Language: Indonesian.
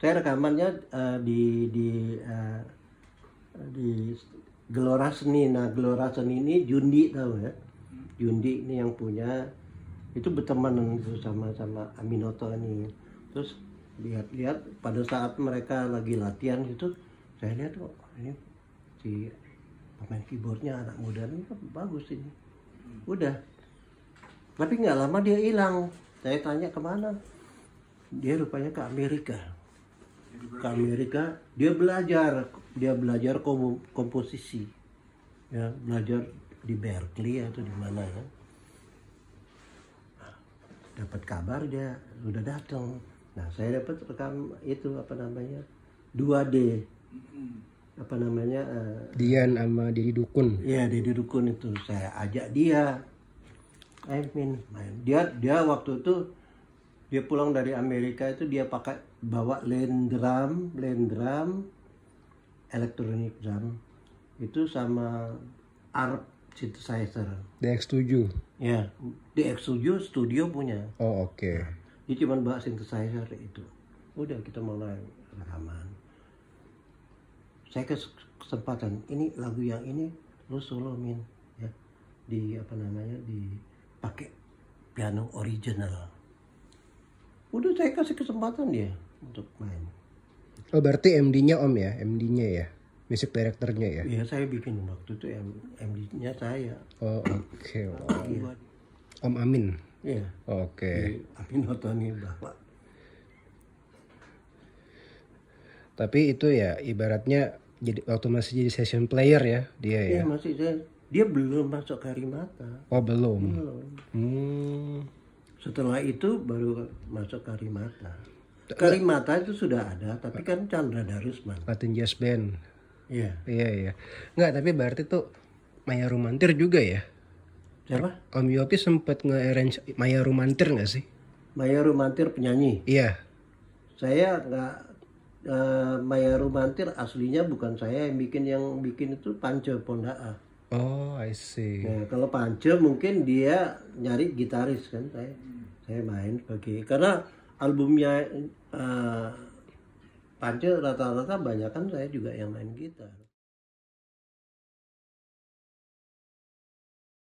saya eh, rekamannya uh, di di uh, di Gelora Seni. Nah, Gelora Seni ini Jundi tahu ya. Hmm. Jundi ini yang punya itu berteman itu sama sama Aminoto ini. Terus lihat-lihat pada saat mereka lagi latihan itu saya lihat kok oh, ini si pemain keyboardnya anak muda ini kan bagus ini. Hmm. Udah. Tapi nggak lama dia hilang. Saya tanya kemana? dia rupanya ke Amerika ke Amerika dia belajar dia belajar komposisi ya belajar di Berkeley atau di mana ya dapat kabar dia sudah datang nah saya dapat rekam itu apa namanya 2D apa namanya uh, Dian sama Didi Dukun ya Didi Dukun itu saya ajak dia I mean dia dia waktu itu dia pulang dari Amerika itu dia pakai bawa land drum, land drum, electronic drum itu sama arp synthesizer. DX7. Ya, DX7 studio punya. Oh, oke. Okay. dia cuma bawa synthesizer itu. Udah kita mulai rekaman. Saya kesempatan ini lagu yang ini lu solo min ya di apa namanya di pakai piano original udah saya kasih kesempatan dia untuk main oh berarti MD-nya om ya MD-nya ya music directornya ya? Iya saya bikin waktu itu MD-nya saya. Oh oke. Okay. Iya. Wow. Om Amin. Iya. Oke. Okay. Amin Otoni bapak. Tapi itu ya ibaratnya jadi waktu masih jadi session player ya dia iya, ya? Iya masih dia, dia belum masuk ke Karimata. Oh belum. Belum. Hmm. Setelah itu baru masuk Karimata. Nah, Karimata itu sudah ada, tapi kan Chandra Darusman. Latin Jazz Band. Iya. Iya iya. Enggak, tapi berarti tuh Maya Rumantir juga ya? Siapa? Om Yopi sempat nge-arrange Maya Rumantir nggak sih? Maya Rumantir penyanyi. Iya. Saya nggak uh, Maya Rumantir aslinya bukan saya yang bikin yang bikin itu Panca Pondaa. Oh, I see. Nah, kalau Pance mungkin dia nyari gitaris kan saya. Saya main sebagai karena albumnya uh, eh, Pance rata-rata banyak kan saya juga yang main gitar.